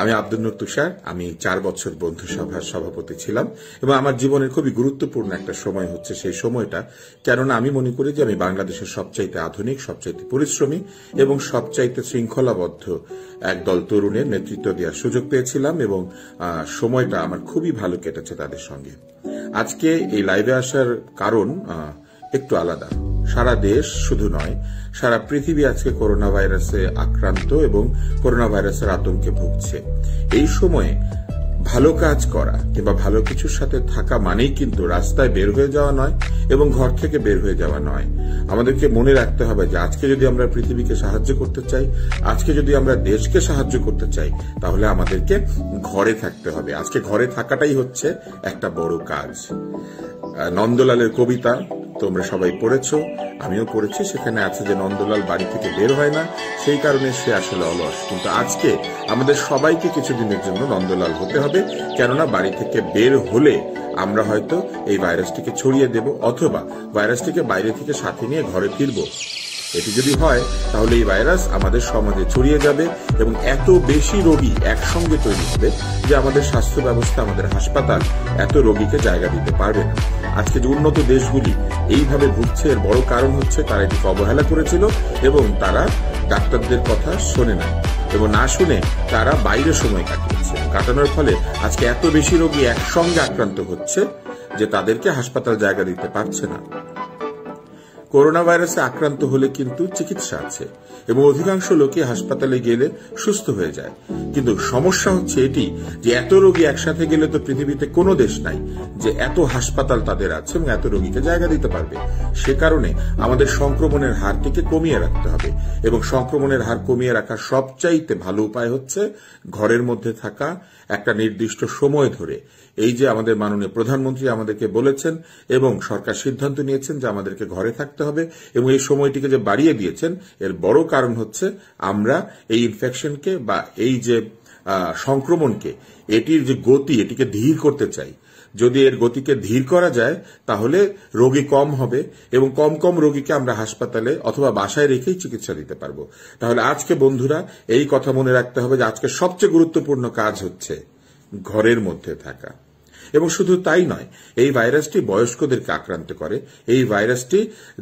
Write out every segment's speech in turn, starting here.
আমি আব্দুল নূর তুষার আমি চার বছর বন্ধু সভার সভাপতি ছিলাম এবং আমার জীবনের খুবই গুরুত্বপূর্ণ একটা সময় হচ্ছে সেই সময়টা কেননা আমি মনে করি যে আমি বাংলাদেশের সবচাইতে আধুনিক সবচাইতে পরিশ্রমী এবং সবচাইতে শৃঙ্খলাবদ্ধ একদল তরুণের নেতৃত্ব দেওয়ার সুযোগ পেয়েছিলাম এবং সময়টা আমার খুবই ভালো কেটেছে তাদের সঙ্গে আজকে এই লাইভে আসার কারণ একটু আলাদা সারা দেশ শুধু নয় সারা পৃথিবী আজকে করোনা ভাইরাসে আক্রান্ত এবং করোনা ভাইরাসের আতঙ্কে ভুগছে এই সময়ে ভালো কাজ করা কিংবা ভালো কিছুর সাথে থাকা মানেই কিন্তু রাস্তায় বের হয়ে যাওয়া নয় এবং ঘর থেকে বের হয়ে যাওয়া নয় আমাদেরকে মনে রাখতে হবে যে আজকে যদি আমরা পৃথিবীকে সাহায্য করতে চাই আজকে যদি আমরা দেশকে সাহায্য করতে চাই তাহলে আমাদেরকে ঘরে থাকতে হবে আজকে ঘরে থাকাটাই হচ্ছে একটা বড় কাজ নন্দলালের কবিতা তোমরা সবাই পড়েছ আমিও পড়েছি সেখানে আছে যে নন্দলাল বাড়ি থেকে বের হয় না সেই কারণে সে আসলে অলস কিন্তু আজকে আমাদের সবাইকে কিছুদিনের জন্য নন্দলাল হতে হবে কেননা বাড়ি থেকে বের হলে আমরা হয়তো এই ভাইরাসটিকে ছড়িয়ে দেব অথবা ভাইরাসটিকে বাইরে থেকে সাথে নিয়ে ঘরে ফিরবো এটি যদি হয় তাহলে এই ভাইরাস আমাদের সমাজে ছড়িয়ে যাবে এবং এত বেশি রোগী একসঙ্গে তৈরি হবে যে আমাদের স্বাস্থ্য ব্যবস্থা আমাদের হাসপাতাল এত রোগীকে জায়গা দিতে পারবে না আজকে যে উন্নত দেশগুলি এইভাবে ভুগছে এর বড় কারণ হচ্ছে তারা এটিকে অবহেলা করেছিল এবং তারা ডাক্তারদের কথা শোনে না এবং না শুনে তারা বাইরে সময় কাটিয়েছে কাটানোর ফলে আজকে এত বেশি রোগী একসঙ্গে আক্রান্ত হচ্ছে যে তাদেরকে হাসপাতাল জায়গা দিতে পারছে না করোনা ভাইরাসে আক্রান্ত হলে কিন্তু চিকিৎসা আছে এবং অধিকাংশ লোকে হাসপাতালে গেলে সুস্থ হয়ে যায় কিন্তু সমস্যা হচ্ছে এটি যে এত রোগী একসাথে গেলে তো পৃথিবীতে কোনো দেশ নাই যে এত হাসপাতাল তাদের আছে এবং এত রোগীকে জায়গা দিতে পারবে সে কারণে আমাদের সংক্রমণের হারটিকে কমিয়ে রাখতে হবে এবং সংক্রমণের হার কমিয়ে রাখার সবচাইতে ভালো উপায় হচ্ছে ঘরের মধ্যে থাকা একটা নির্দিষ্ট সময় ধরে এই যে আমাদের মাননীয় প্রধানমন্ত্রী আমাদেরকে বলেছেন এবং সরকার সিদ্ধান্ত নিয়েছেন যে আমাদেরকে ঘরে থাকতে থাকতে হবে এবং এই সময়টিকে যে বাড়িয়ে দিয়েছেন এর বড় কারণ হচ্ছে আমরা এই ইনফেকশনকে বা এই যে সংক্রমণকে এটির যে গতি এটিকে ধীর করতে চাই যদি এর গতিকে ধীর করা যায় তাহলে রোগী কম হবে এবং কম কম রোগীকে আমরা হাসপাতালে অথবা বাসায় রেখেই চিকিৎসা দিতে পারব তাহলে আজকে বন্ধুরা এই কথা মনে রাখতে হবে যে আজকে সবচেয়ে গুরুত্বপূর্ণ কাজ হচ্ছে ঘরের মধ্যে থাকা এবং শুধু তাই নয় এই ভাইরাসটি বয়স্কদেরকে আক্রান্ত করে এই ভাইরাসটি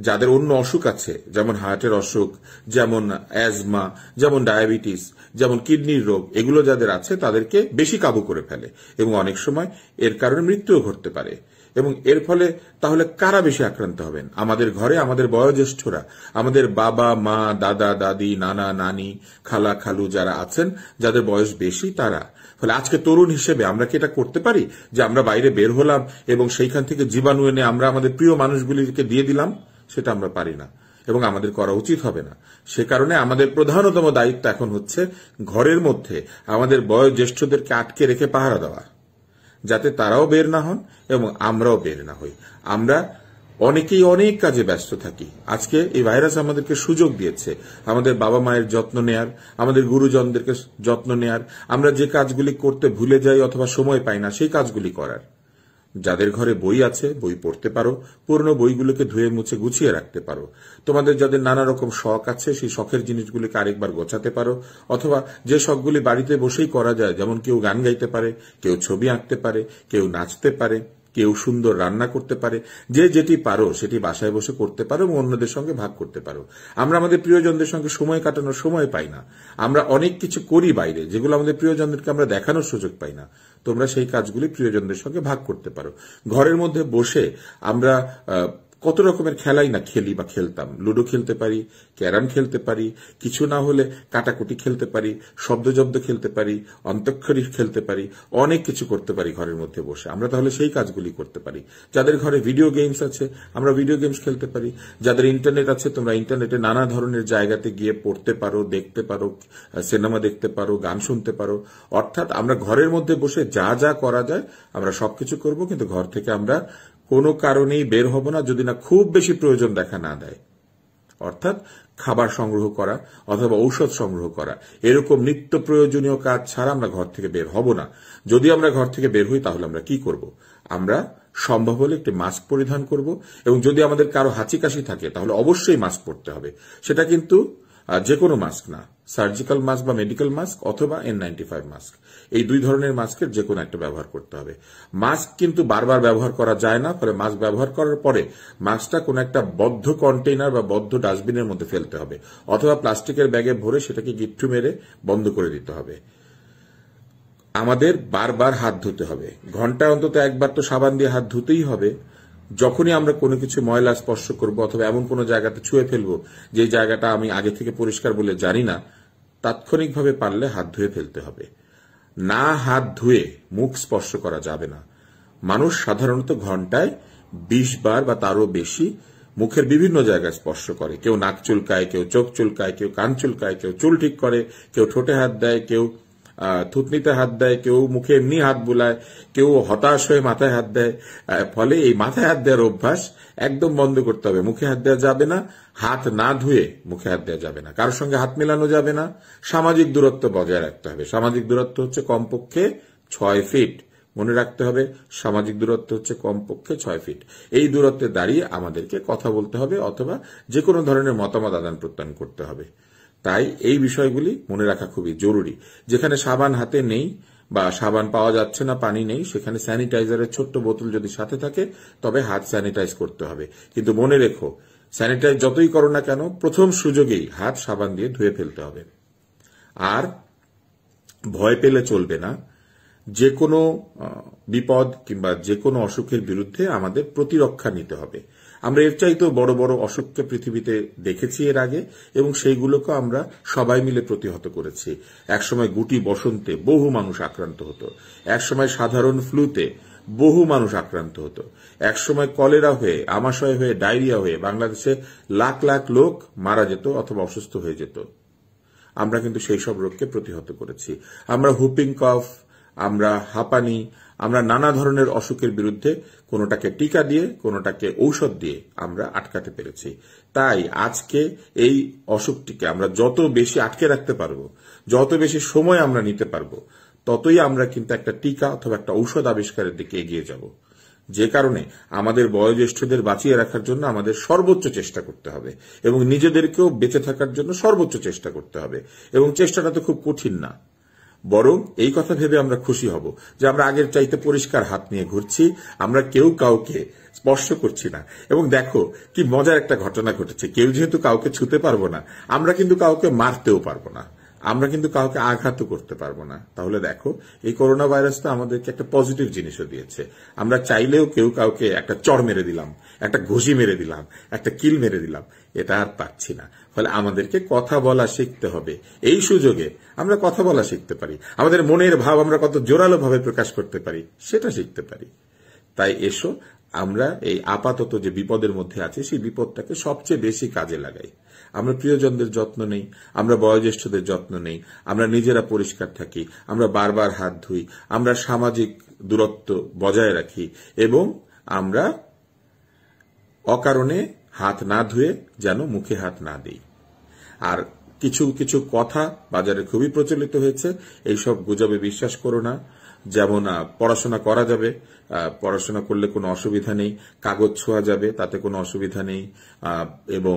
যাদের অন্য অসুখ আছে যেমন হার্টের অসুখ যেমন অ্যাজমা যেমন ডায়াবেটিস যেমন কিডনির রোগ এগুলো যাদের আছে তাদেরকে বেশি কাবু করে ফেলে এবং অনেক সময় এর কারণে মৃত্যুও ঘটতে পারে এবং এর ফলে তাহলে কারা বেশি আক্রান্ত হবেন আমাদের ঘরে আমাদের বয়োজ্যেষ্ঠরা আমাদের বাবা মা দাদা দাদি নানা নানি খালা খালু যারা আছেন যাদের বয়স বেশি তারা তাহলে আজকে তরুণ হিসেবে আমরা কি এটা করতে পারি যে আমরা বাইরে বের হলাম এবং সেইখান থেকে জীবাণু এনে আমরা আমাদের প্রিয় মানুষগুলিকে দিয়ে দিলাম সেটা আমরা পারি না এবং আমাদের করা উচিত হবে না সে কারণে আমাদের প্রধানতম দায়িত্ব এখন হচ্ছে ঘরের মধ্যে আমাদের বয়োজ্যেষ্ঠদেরকে আটকে রেখে পাহারা দেওয়া যাতে তারাও বের না হন এবং আমরাও বের না হই আমরা অনেকেই অনেক কাজে ব্যস্ত থাকি আজকে এই ভাইরাস আমাদেরকে সুযোগ দিয়েছে আমাদের বাবা মায়ের যত্ন নেয়ার আমাদের গুরুজনদেরকে যত্ন নেয়ার আমরা যে কাজগুলি করতে ভুলে যাই অথবা সময় পাই না সেই কাজগুলি করার যাদের ঘরে বই আছে বই পড়তে পারো পুরনো বইগুলোকে ধুয়ে মুছে গুছিয়ে রাখতে পারো তোমাদের যাদের নানা রকম শখ আছে সেই শখের জিনিসগুলিকে আরেকবার গোছাতে পারো অথবা যে শখগুলি বাড়িতে বসেই করা যায় যেমন কেউ গান গাইতে পারে কেউ ছবি আঁকতে পারে কেউ নাচতে পারে কেউ সুন্দর রান্না করতে পারে যে যেটি পারো সেটি বাসায় বসে করতে পারো এবং অন্যদের সঙ্গে ভাগ করতে পারো আমরা আমাদের প্রিয়জনদের সঙ্গে সময় কাটানোর সময় পাই না আমরা অনেক কিছু করি বাইরে যেগুলো আমাদের প্রিয়জনদেরকে আমরা দেখানোর সুযোগ পাই না তোমরা সেই কাজগুলি প্রিয়জনদের সঙ্গে ভাগ করতে পারো ঘরের মধ্যে বসে আমরা কত রকমের খেলাই না খেলি বা খেলতাম লুডো খেলতে পারি ক্যারাম খেলতে পারি কিছু না হলে কাটাকুটি খেলতে পারি শব্দজব্দ খেলতে পারি অন্তক্ষরী খেলতে পারি অনেক কিছু করতে পারি ঘরের মধ্যে বসে আমরা তাহলে সেই কাজগুলি করতে পারি যাদের ঘরে ভিডিও গেমস আছে আমরা ভিডিও গেমস খেলতে পারি যাদের ইন্টারনেট আছে তোমরা ইন্টারনেটে নানা ধরনের জায়গাতে গিয়ে পড়তে পারো দেখতে পারো সিনেমা দেখতে পারো গান শুনতে পারো অর্থাৎ আমরা ঘরের মধ্যে বসে যা যা করা যায় আমরা সবকিছু করব কিন্তু ঘর থেকে আমরা কোনো কারণেই বের হব না যদি না খুব বেশি প্রয়োজন দেখা না দেয় অর্থাৎ খাবার সংগ্রহ করা অথবা ঔষধ সংগ্রহ করা এরকম নিত্য প্রয়োজনীয় কাজ ছাড়া আমরা ঘর থেকে বের হব না যদি আমরা ঘর থেকে বের হই তাহলে আমরা কি করব আমরা সম্ভব হলে একটি মাস্ক পরিধান করব এবং যদি আমাদের কারো হাঁচি কাশি থাকে তাহলে অবশ্যই মাস্ক পরতে হবে সেটা কিন্তু যে কোনো মাস্ক না সার্জিক্যাল মাস্ক বা মেডিকেল মাস্ক অথবা এন ফাইভ মাস্ক এই দুই ধরনের মাস্কের যে কোনো একটা ব্যবহার করতে হবে মাস্ক কিন্তু বারবার ব্যবহার করা যায় না ফলে মাস্ক ব্যবহার করার পরে মাস্কটা কোনো একটা বদ্ধ কন্টেইনার বা বদ্ধ ডাস্টবিনের মধ্যে ফেলতে হবে অথবা প্লাস্টিকের ব্যাগে ভরে সেটাকে গিট্টু মেরে বন্ধ করে দিতে হবে আমাদের বারবার হাত ধুতে হবে ঘন্টায় অন্তত একবার তো সাবান দিয়ে হাত ধুতেই হবে যখনই আমরা কোনো কিছু ময়লা স্পর্শ করব অথবা এমন কোন জায়গাতে ছুঁয়ে ফেলবো যে জায়গাটা আমি আগে থেকে পরিষ্কার বলে জানি না তাৎক্ষণিকভাবে পারলে হাত ধুয়ে ফেলতে হবে না হাত ধুয়ে মুখ স্পর্শ করা যাবে না মানুষ সাধারণত ঘন্টায় বিশ বার বা তারও বেশি মুখের বিভিন্ন জায়গায় স্পর্শ করে কেউ নাক চুলকায় কেউ চোখ চুলকায় কেউ কান চুলকায় কেউ চুল ঠিক করে কেউ ঠোঁটে হাত দেয় কেউ থুতনিতে হাত দেয় কেউ মুখে এমনি হাত বুলায় কেউ হতাশ হয়ে মাথায় হাত দেয় ফলে এই মাথায় হাত দেওয়ার অভ্যাস একদম বন্ধ করতে হবে মুখে হাত দেওয়া যাবে না হাত না ধুয়ে মুখে হাত দেওয়া যাবে না কারোর সঙ্গে হাত মেলানো যাবে না সামাজিক দূরত্ব বজায় রাখতে হবে সামাজিক দূরত্ব হচ্ছে কমপক্ষে ছয় ফিট মনে রাখতে হবে সামাজিক দূরত্ব হচ্ছে কমপক্ষে ছয় ফিট এই দূরত্বে দাঁড়িয়ে আমাদেরকে কথা বলতে হবে অথবা যে কোনো ধরনের মতামত আদান প্রদান করতে হবে তাই এই বিষয়গুলি মনে রাখা খুবই জরুরি যেখানে সাবান হাতে নেই বা সাবান পাওয়া যাচ্ছে না পানি নেই সেখানে স্যানিটাইজারের ছোট্ট বোতল যদি সাথে থাকে তবে হাত স্যানিটাইজ করতে হবে কিন্তু মনে রেখো স্যানিটাইজ যতই করো না কেন প্রথম সুযোগেই হাত সাবান দিয়ে ধুয়ে ফেলতে হবে আর ভয় পেলে চলবে না যে কোনো বিপদ কিংবা যে কোনো অসুখের বিরুদ্ধে আমাদের প্রতিরক্ষা নিতে হবে আমরা এর চাইতেও বড় বড় অসুখকে পৃথিবীতে দেখেছি এর আগে এবং সেইগুলোকে আমরা সবাই মিলে প্রতিহত করেছি একসময় গুটি বসন্তে বহু মানুষ আক্রান্ত হতো একসময় সাধারণ ফ্লুতে বহু মানুষ আক্রান্ত হতো একসময় কলেরা হয়ে আমাশয় হয়ে ডায়রিয়া হয়ে বাংলাদেশে লাখ লাখ লোক মারা যেত অথবা অসুস্থ হয়ে যেত আমরা কিন্তু সেই সব রোগকে প্রতিহত করেছি আমরা হুপিং কফ আমরা হাঁপানি আমরা নানা ধরনের অসুখের বিরুদ্ধে কোনোটাকে টিকা দিয়ে কোনোটাকে ঔষধ দিয়ে আমরা আটকাতে পেরেছি তাই আজকে এই অসুখটিকে আমরা যত বেশি আটকে রাখতে পারবো যত বেশি সময় আমরা নিতে পারবো ততই আমরা কিন্তু একটা টিকা অথবা একটা ঔষধ আবিষ্কারের দিকে এগিয়ে যাব যে কারণে আমাদের বয়োজ্যেষ্ঠদের বাঁচিয়ে রাখার জন্য আমাদের সর্বোচ্চ চেষ্টা করতে হবে এবং নিজেদেরকেও বেঁচে থাকার জন্য সর্বোচ্চ চেষ্টা করতে হবে এবং চেষ্টাটা তো খুব কঠিন না বরং এই কথা ভেবে আমরা খুশি হব যে আমরা আগের চাইতে পরিষ্কার হাত নিয়ে ঘুরছি আমরা কেউ কাউকে স্পর্শ করছি না এবং দেখো কি মজার একটা ঘটনা ঘটেছে কেউ যেহেতু কাউকে ছুতে পারবো না আমরা কিন্তু কাউকে মারতেও পারবো না আমরা কিন্তু কাউকে আঘাতও করতে পারবো না তাহলে দেখো এই করোনা ভাইরাস তো আমাদেরকে একটা পজিটিভ জিনিসও দিয়েছে আমরা চাইলেও কেউ কাউকে একটা চড় মেরে দিলাম একটা ঘুষি মেরে দিলাম একটা কিল মেরে দিলাম এটা আর পাচ্ছি না ফলে আমাদেরকে কথা বলা শিখতে হবে এই সুযোগে আমরা কথা বলা শিখতে পারি আমাদের মনের ভাব আমরা কত জোরালোভাবে প্রকাশ করতে পারি সেটা শিখতে পারি তাই এসো আমরা এই আপাতত যে বিপদের মধ্যে আছে সেই বিপদটাকে সবচেয়ে বেশি কাজে লাগাই আমরা প্রিয়জনদের যত্ন নেই আমরা বয়োজ্যেষ্ঠদের যত্ন নেই আমরা নিজেরা পরিষ্কার থাকি আমরা বারবার হাত ধুই আমরা সামাজিক দূরত্ব বজায় রাখি এবং আমরা অকারণে হাত না ধুয়ে যেন মুখে হাত না দিই আর কিছু কিছু কথা বাজারে খুবই প্রচলিত হয়েছে এইসব গুজবে বিশ্বাস করো না যেমন পড়াশোনা করা যাবে পড়াশোনা করলে কোনো অসুবিধা নেই কাগজ ছোঁয়া যাবে তাতে কোনো অসুবিধা নেই এবং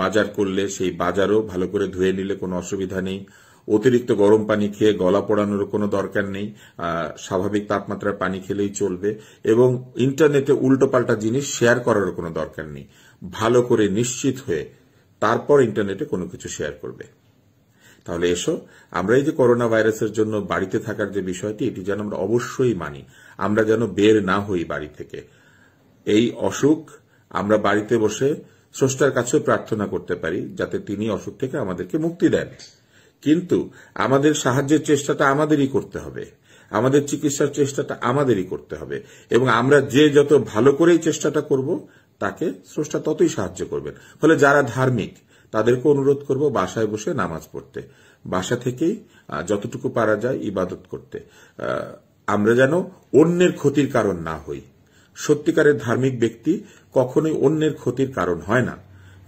বাজার করলে সেই বাজারও ভালো করে ধুয়ে নিলে কোনো অসুবিধা নেই অতিরিক্ত গরম পানি খেয়ে গলা পড়ানোর কোনো দরকার নেই স্বাভাবিক তাপমাত্রার পানি খেলেই চলবে এবং ইন্টারনেটে উল্টোপাল্টা জিনিস শেয়ার করার কোনো দরকার নেই ভালো করে নিশ্চিত হয়ে তারপর ইন্টারনেটে কোনো কিছু শেয়ার করবে তাহলে এসো আমরা এই যে করোনা ভাইরাসের জন্য বাড়িতে থাকার যে বিষয়টি এটি যেন আমরা অবশ্যই মানি আমরা যেন বের না হই বাড়ি থেকে এই অসুখ আমরা বাড়িতে বসে স্রষ্টার কাছেও প্রার্থনা করতে পারি যাতে তিনি অসুখ থেকে আমাদেরকে মুক্তি দেন কিন্তু আমাদের সাহায্যের চেষ্টাটা আমাদেরই করতে হবে আমাদের চিকিৎসার চেষ্টাটা আমাদেরই করতে হবে এবং আমরা যে যত ভালো করেই চেষ্টাটা করব তাকে স্রষ্টা ততই সাহায্য করবেন ফলে যারা ধার্মিক তাদেরকে অনুরোধ করব বাসায় বসে নামাজ পড়তে বাসা থেকেই যতটুকু পারা যায় ইবাদত করতে আমরা যেন অন্যের ক্ষতির কারণ না হই সত্যিকারের ধার্মিক ব্যক্তি কখনোই অন্যের ক্ষতির কারণ হয় না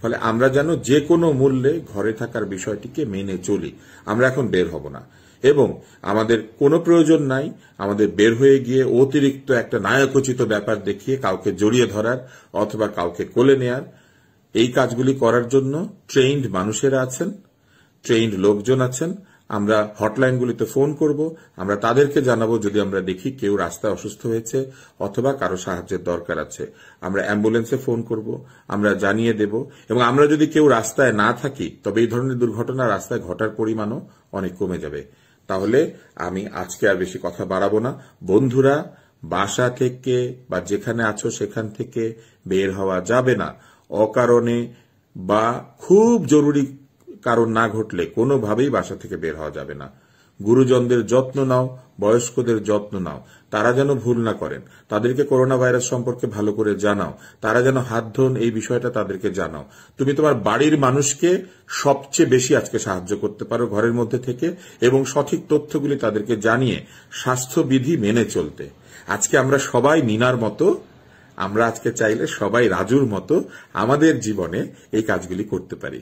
ফলে আমরা যেন যে কোনো মূল্যে ঘরে থাকার বিষয়টিকে মেনে চলি আমরা এখন বের হব না এবং আমাদের কোনো প্রয়োজন নাই আমাদের বের হয়ে গিয়ে অতিরিক্ত একটা নায়কোচিত ব্যাপার দেখিয়ে কাউকে জড়িয়ে ধরার অথবা কাউকে কোলে নেয়ার এই কাজগুলি করার জন্য ট্রেইন্ড মানুষেরা আছেন ট্রেইন্ড লোকজন আছেন আমরা হটলাইনগুলিতে ফোন করব আমরা তাদেরকে জানাবো যদি আমরা দেখি কেউ রাস্তায় অসুস্থ হয়েছে অথবা কারো সাহায্যের দরকার আছে আমরা অ্যাম্বুলেন্সে ফোন করব আমরা জানিয়ে দেব এবং আমরা যদি কেউ রাস্তায় না থাকি তবে এই ধরনের দুর্ঘটনা রাস্তায় ঘটার পরিমাণও অনেক কমে যাবে তাহলে আমি আজকে আর বেশি কথা বাড়াবো না বন্ধুরা বাসা থেকে বা যেখানে আছো সেখান থেকে বের হওয়া যাবে না অকারণে বা খুব জরুরি কারণ না ঘটলে কোনোভাবেই বাসা থেকে বের হওয়া যাবে না গুরুজনদের যত্ন নাও বয়স্কদের যত্ন নাও তারা যেন ভুল না করেন তাদেরকে করোনা ভাইরাস সম্পর্কে ভালো করে জানাও তারা যেন হাত ধোন এই বিষয়টা তাদেরকে জানাও তুমি তোমার বাড়ির মানুষকে সবচেয়ে বেশি আজকে সাহায্য করতে পারো ঘরের মধ্যে থেকে এবং সঠিক তথ্যগুলি তাদেরকে জানিয়ে স্বাস্থ্যবিধি মেনে চলতে আজকে আমরা সবাই মিনার মতো আমরা আজকে চাইলে সবাই রাজুর মতো আমাদের জীবনে এই কাজগুলি করতে পারি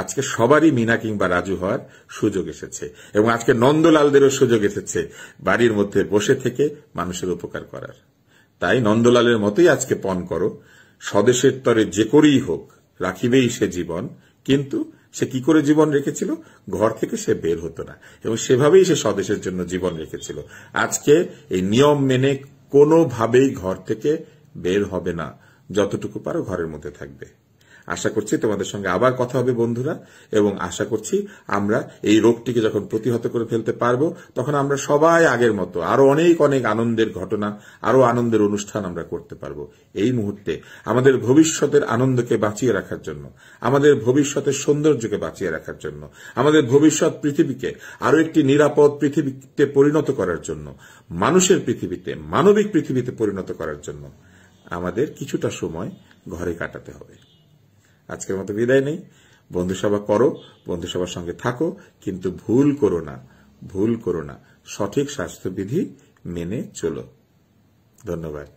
আজকে সবারই মিনা কিংবা রাজু হওয়ার সুযোগ এসেছে এবং আজকে নন্দলালদেরও সুযোগ এসেছে বাড়ির মধ্যে বসে থেকে মানুষের উপকার করার তাই নন্দলালের মতোই আজকে পণ করো স্বদেশের তরে যে করেই হোক রাখিবেই সে জীবন কিন্তু সে কি করে জীবন রেখেছিল ঘর থেকে সে বের হতো না এবং সেভাবেই সে স্বদেশের জন্য জীবন রেখেছিল আজকে এই নিয়ম মেনে কোনোভাবেই ঘর থেকে বের হবে না যতটুকু পারো ঘরের মধ্যে থাকবে আশা করছি তোমাদের সঙ্গে আবার কথা হবে বন্ধুরা এবং আশা করছি আমরা এই রোগটিকে যখন প্রতিহত করে ফেলতে পারবো তখন আমরা সবাই আগের মতো আরো অনেক অনেক আনন্দের ঘটনা আরো আনন্দের অনুষ্ঠান আমরা করতে পারবো এই মুহূর্তে আমাদের ভবিষ্যতের আনন্দকে বাঁচিয়ে রাখার জন্য আমাদের ভবিষ্যতের সৌন্দর্যকে বাঁচিয়ে রাখার জন্য আমাদের ভবিষ্যৎ পৃথিবীকে আরো একটি নিরাপদ পৃথিবীতে পরিণত করার জন্য মানুষের পৃথিবীতে মানবিক পৃথিবীতে পরিণত করার জন্য আমাদের কিছুটা সময় ঘরে কাটাতে হবে আজকের মতো বিদায় নেই বন্ধুসভা করো বন্ধুসভার সঙ্গে থাকো কিন্তু ভুল করো না ভুল করো না সঠিক স্বাস্থ্যবিধি মেনে চলো ধন্যবাদ